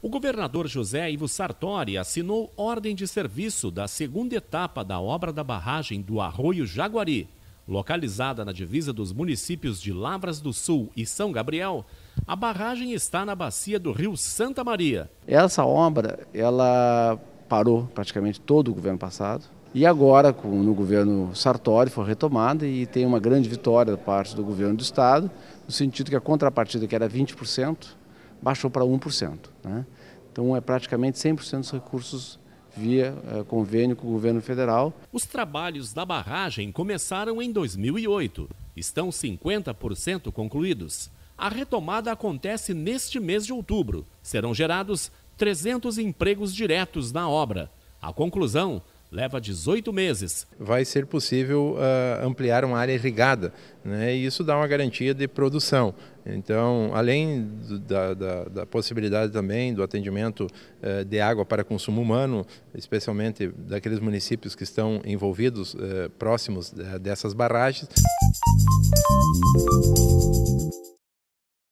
O governador José Ivo Sartori assinou ordem de serviço da segunda etapa da obra da barragem do Arroio Jaguari. Localizada na divisa dos municípios de Lavras do Sul e São Gabriel, a barragem está na bacia do Rio Santa Maria. Essa obra, ela parou praticamente todo o governo passado. E agora, no governo Sartori, foi retomada e tem uma grande vitória da parte do governo do Estado, no sentido que a contrapartida, que era 20%, baixou para 1%. Né? Então, é praticamente 100% dos recursos via eh, convênio com o governo federal. Os trabalhos da barragem começaram em 2008. Estão 50% concluídos. A retomada acontece neste mês de outubro. Serão gerados 300 empregos diretos na obra. A conclusão leva 18 meses. Vai ser possível uh, ampliar uma área irrigada, né? e isso dá uma garantia de produção. Então, além do, da, da, da, possibilidade também do atendimento uh, de água para consumo humano, especialmente daqueles municípios que estão envolvidos uh, próximos eh, dessas barragens.